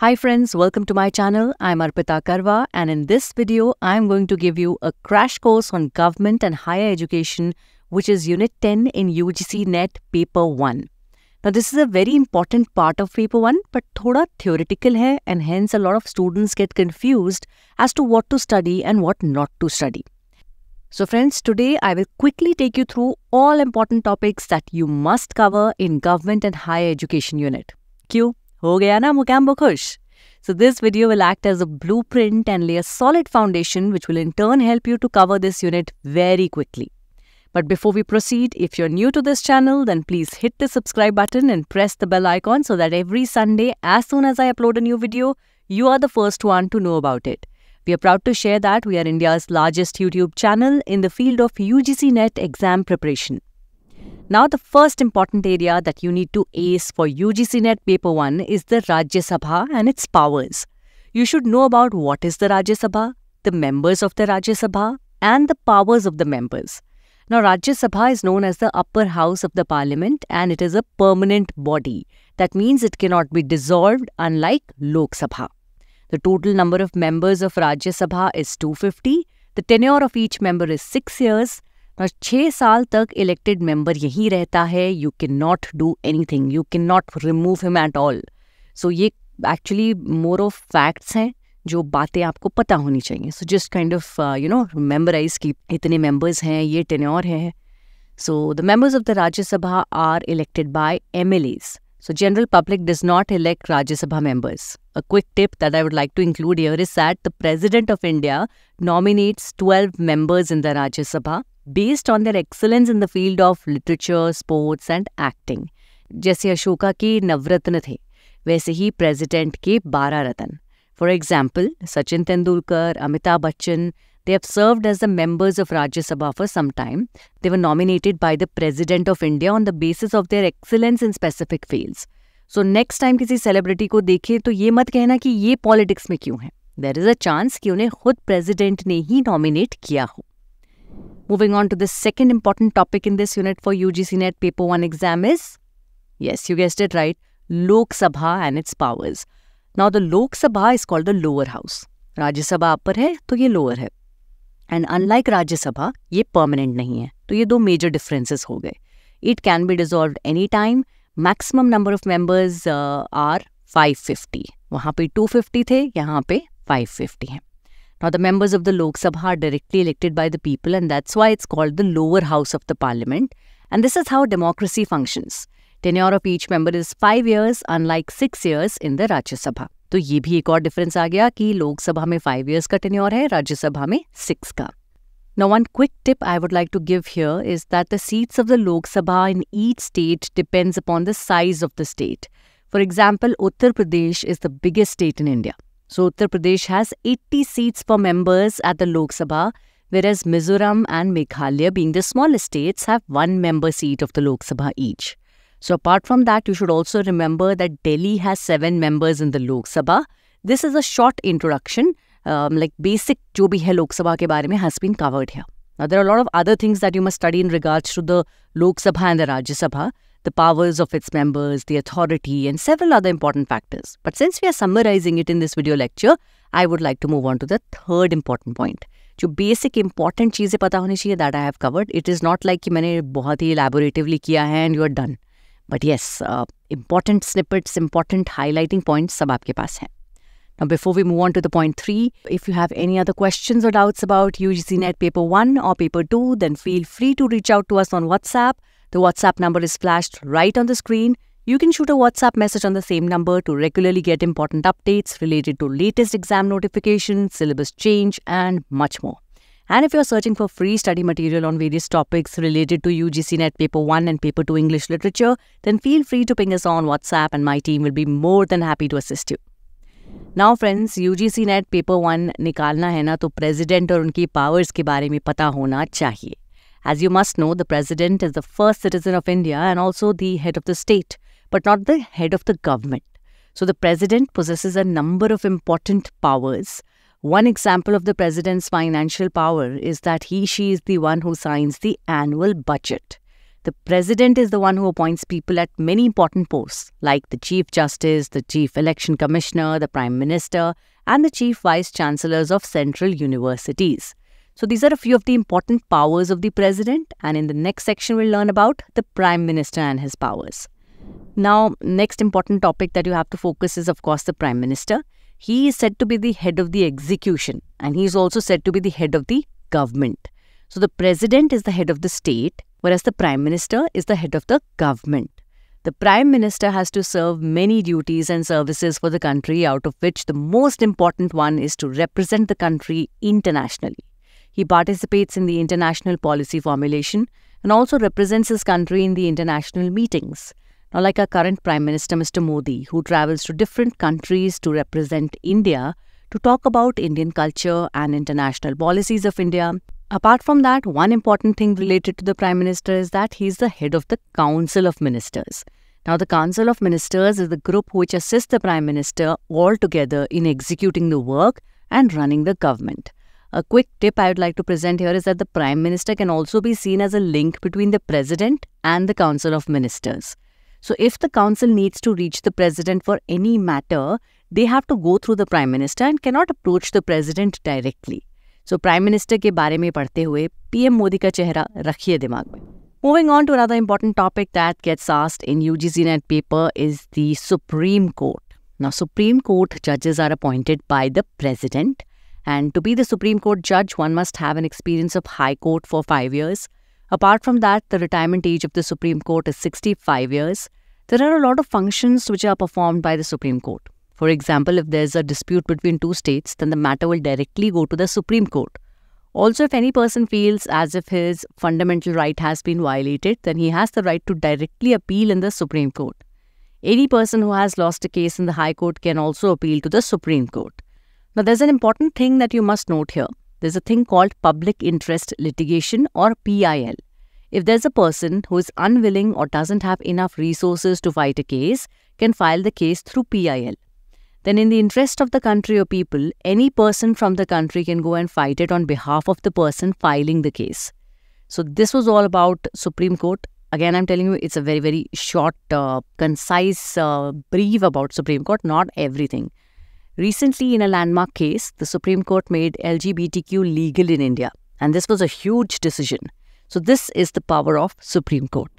Hi friends, welcome to my channel. I'm Arpita Karwa and in this video, I'm going to give you a crash course on government and higher education, which is Unit 10 in UGC NET Paper 1. Now this is a very important part of Paper 1, but thoda theoretical hai and hence a lot of students get confused as to what to study and what not to study. So friends, today I will quickly take you through all important topics that you must cover in government and higher education unit. Q. Ho na Mukambo So this video will act as a blueprint and lay a solid foundation which will in turn help you to cover this unit very quickly. But before we proceed, if you're new to this channel, then please hit the subscribe button and press the bell icon so that every Sunday, as soon as I upload a new video, you are the first one to know about it. We are proud to share that we are India's largest YouTube channel in the field of UGC NET exam preparation. Now the first important area that you need to ace for UGC Net Paper 1 is the Rajya Sabha and its powers. You should know about what is the Rajya Sabha, the members of the Rajya Sabha and the powers of the members. Now Rajya Sabha is known as the upper house of the parliament and it is a permanent body. That means it cannot be dissolved unlike Lok Sabha. The total number of members of Rajya Sabha is 250. The tenure of each member is 6 years और छः साल तक elected member यहीं रहता है you can not do anything you can not remove him at all so ये actually more of facts हैं जो बातें आपको पता होनी चाहिए so just kind of you know memorise की इतने मेंबर्स हैं ये टेन्योर है so the members of the Rajya Sabha are elected by M L As So general public does not elect Rajya Sabha members. A quick tip that I would like to include here is that the President of India nominates 12 members in the Rajya Sabha based on their excellence in the field of literature, sports and acting. जैसे अशोका के नवरत्न थे वैसे ही President के बारह रत्न For example, Sachin Tendulkar, Amitabh Bachchan. They have served as the members of Rajya Sabha for some time. They were nominated by the President of India on the basis of their excellence in specific fields. So next time किसी celebrity को देखें तो ये मत कहना कि ये politics में क्यों है देर इज़ अ चांस कि उन्हें खुद प्रेजिडेंट ने ही नॉमिनेट किया हो moving on to the second important topic in this unit for U G C net paper one exam is yes you guessed it right Lok Sabha and its powers now the Lok Sabha is called the lower house Rajya Sabha upper है तो ये lower है and unlike Rajya Sabha ये permanent नहीं है तो ये दो मेजर डिफरेंसेस हो गए it can be dissolved any time maximum number of members are 550 वहाँ पे 250 थे यहाँ पे 550 हैं now the members of the Lok Sabha are directly elected by the people and that's why it's called the lower house of the parliament and this is how democracy functions tenure of each member is five years unlike six years in the Rajya Sabha तो ये भी एक और difference आ गया कि लोकसभा में five years का tenure है राज्यसभा में सिक्स का now one quick tip I would like to give here is that the seats of the Lok Sabha in each state depends upon the size of the state for example Uttar Pradesh is the biggest state in India so Uttar Pradesh has eighty seats for members at the Lok Sabha whereas Mizoram and Meghalaya being the small states have one member seat of the Lok Sabha each So apart from that, you should also remember that Delhi has seven members in the Lok Sabha. This is a short introduction, um, like basic jo bhi hai Lok Sabha ke baare mein has been covered here. Now there are a lot of other things that you must study in regards to the Lok Sabha and the Rajya Sabha, the powers of its members, the authority and several other important factors. But since we are summarizing it in this video lecture, I would like to move on to the third important point. जो basic important चीज़ें पता होनी चाहिए that I have covered it is not like कि मैंने बहुत ही elaboratively किया है and you are done but yes uh, important snippets, important highlighting points सब आपके पास हैं Now, before we move on to the point three, if you have any other questions or doubts about UGC Net Paper 1 or Paper 2, then feel free to reach out to us on WhatsApp. The WhatsApp number is flashed right on the screen. You can shoot a WhatsApp message on the same number to regularly get important updates related to latest exam notification, syllabus change, and much more. And if you're searching for free study material on various topics related to UGC Net Paper 1 and Paper 2 English Literature, then feel free to ping us on WhatsApp and my team will be more than happy to assist you. Now, friends, UGC NET Paper One nikalna है ना तो president और उनकी powers के बारे में पता होना As you must know, the President is the first citizen of India and also the head of the state, but not the head of the government. So the President possesses a number of important powers one example of the president's financial power is that he, she is the one who signs the annual budget. The president is the one who appoints people at many important posts, like the Chief Justice, the Chief Election Commissioner, the Prime Minister, and the Chief Vice Chancellors of Central Universities. So, these are a few of the important powers of the president, and in the next section, we'll learn about the Prime Minister and his powers. Now, next important topic that you have to focus is, of course, the Prime Minister. He is said to be the head of the execution and he is also said to be the head of the government. So the president is the head of the state, whereas the prime minister is the head of the government. The prime minister has to serve many duties and services for the country, out of which the most important one is to represent the country internationally. He participates in the international policy formulation and also represents his country in the international meetings. Now, like our current Prime Minister, Mr. Modi, who travels to different countries to represent India to talk about Indian culture and international policies of India. Apart from that, one important thing related to the Prime Minister is that he is the head of the Council of Ministers. Now, the Council of Ministers is the group which assists the Prime Minister all together in executing the work and running the government. A quick tip I would like to present here is that the Prime Minister can also be seen as a link between the President and the Council of Ministers. So if the council needs to reach the president for any matter, they have to go through the prime minister and cannot approach the president directly. So prime minister ke baare mein padte हुए PM Modi ka chehra रखिए dimag mein. Moving on to another important topic that gets asked in UGC Net paper is the Supreme Court. Now, Supreme Court judges are appointed by the president. And to be the Supreme Court judge, one must have an experience of High Court for five years, Apart from that, the retirement age of the Supreme Court is 65 years. There are a lot of functions which are performed by the Supreme Court. For example, if there's a dispute between two states, then the matter will directly go to the Supreme Court. Also, if any person feels as if his fundamental right has been violated, then he has the right to directly appeal in the Supreme Court. Any person who has lost a case in the High Court can also appeal to the Supreme Court. Now, there's an important thing that you must note here. There's a thing called public interest litigation or PIL. If there's a person who is unwilling or doesn't have enough resources to fight a case, can file the case through PIL. Then in the interest of the country or people, any person from the country can go and fight it on behalf of the person filing the case. So this was all about Supreme Court. Again, I'm telling you, it's a very, very short, uh, concise uh, brief about Supreme Court, not everything. Recently, in a landmark case, the Supreme Court made LGBTQ legal in India, and this was a huge decision. So this is the power of Supreme Court.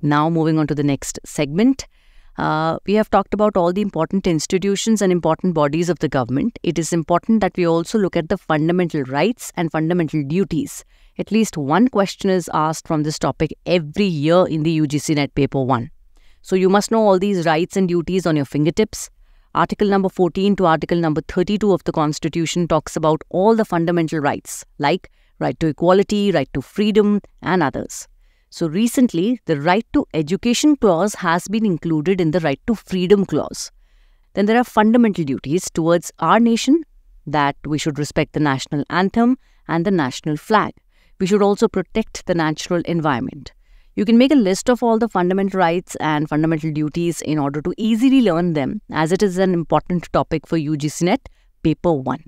Now moving on to the next segment. Uh, we have talked about all the important institutions and important bodies of the government. It is important that we also look at the fundamental rights and fundamental duties. At least one question is asked from this topic every year in the UGC Net Paper 1. So you must know all these rights and duties on your fingertips. Article number 14 to Article number 32 of the Constitution talks about all the fundamental rights like right to equality, right to freedom and others. So recently, the right to education clause has been included in the right to freedom clause. Then there are fundamental duties towards our nation that we should respect the national anthem and the national flag. We should also protect the natural environment. You can make a list of all the fundamental rights and fundamental duties in order to easily learn them as it is an important topic for UGC NET Paper 1.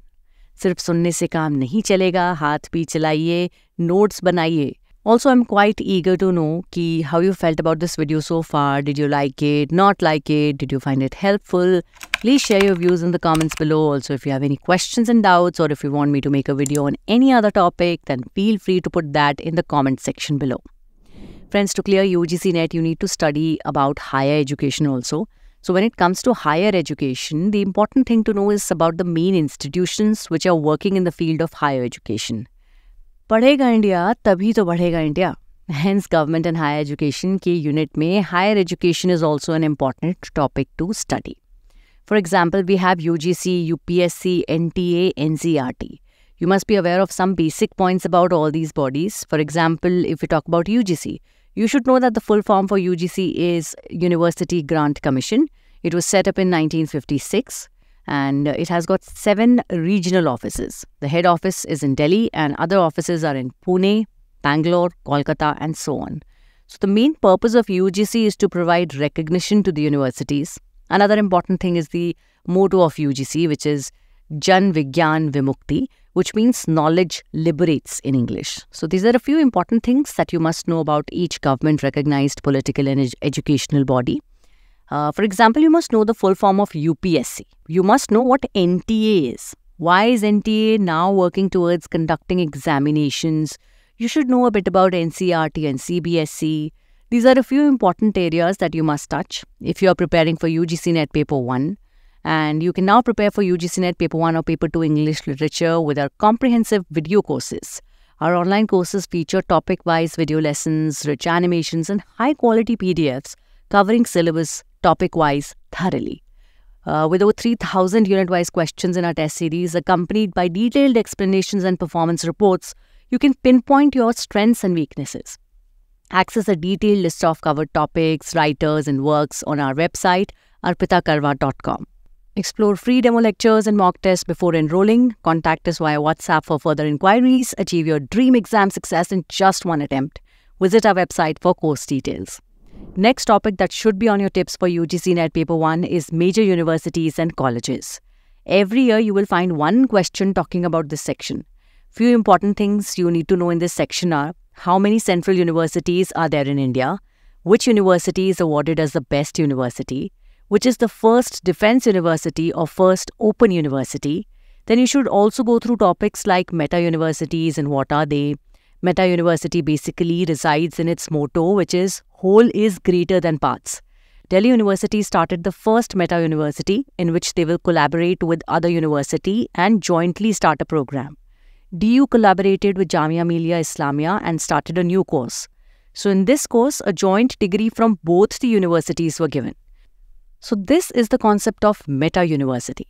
सिर्फ सुनने से काम नहीं चलेगा हाथ भी चलाइए notes Also, I'm quite eager to know ki how you felt about this video so far. Did you like it? Not like it? Did you find it helpful? Please share your views in the comments below. Also, if you have any questions and doubts or if you want me to make a video on any other topic, then feel free to put that in the comment section below. Friends, to clear UGC NET, you need to study about higher education also. So when it comes to higher education, the important thing to know is about the main institutions which are working in the field of higher education. पढ़ेगा India तभी तो बढ़ेगा India Hence, government and higher education के unit में higher education is also an important topic to study. For example, we have UGC, UPSC, NTA, NCRT. You must be aware of some basic points about all these bodies. For example, if we talk about UGC, you should know that the full form for UGC is University Grant Commission. It was set up in 1956 and it has got seven regional offices. The head office is in Delhi and other offices are in Pune, Bangalore, Kolkata and so on. So the main purpose of UGC is to provide recognition to the universities. Another important thing is the motto of UGC which is Jan Vigyan Vimukti which means knowledge liberates in English. So these are a few important things that you must know about each government recognized political and ed educational body. Uh, for example, you must know the full form of UPSC. You must know what NTA is. Why is NTA now working towards conducting examinations? You should know a bit about NCRT and CBSC. These are a few important areas that you must touch if you are preparing for UGC NET Paper 1. And you can now prepare for UGC NET Paper 1 or Paper 2 English Literature with our comprehensive video courses. Our online courses feature topic-wise video lessons, rich animations, and high-quality PDFs covering syllabus topic-wise thoroughly. Uh, with over 3,000 unit-wise questions in our test series, accompanied by detailed explanations and performance reports, you can pinpoint your strengths and weaknesses. Access a detailed list of covered topics, writers, and works on our website, arpitakarwa.com. Explore free demo lectures and mock tests before enrolling. Contact us via WhatsApp for further inquiries. Achieve your dream exam success in just one attempt. Visit our website for course details. Next topic that should be on your tips for UGC NET Paper 1 is major universities and colleges. Every year you will find one question talking about this section. Few important things you need to know in this section are how many central universities are there in India, which university is awarded as the best university, which is the first defense university or first open university, then you should also go through topics like meta universities and what are they. Meta university basically resides in its motto, which is whole is greater than parts. Delhi University started the first meta university in which they will collaborate with other university and jointly start a program. DU collaborated with Jamia Millia Islamia and started a new course. So in this course, a joint degree from both the universities were given. So this is the concept of meta-university.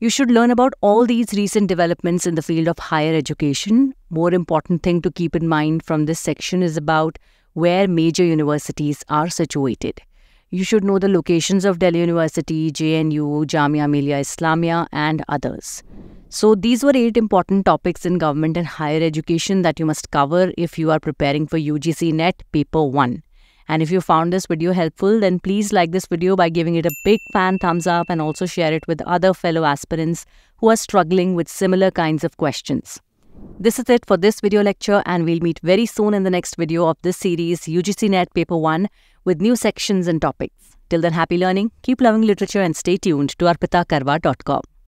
You should learn about all these recent developments in the field of higher education. More important thing to keep in mind from this section is about where major universities are situated. You should know the locations of Delhi University, JNU, Jamia Millia Islamia and others. So these were eight important topics in government and higher education that you must cover if you are preparing for UGC NET Paper 1. And if you found this video helpful, then please like this video by giving it a big fan thumbs up and also share it with other fellow aspirants who are struggling with similar kinds of questions. This is it for this video lecture and we'll meet very soon in the next video of this series UGC NET Paper 1 with new sections and topics. Till then, happy learning, keep loving literature and stay tuned to arpitakarwa.com.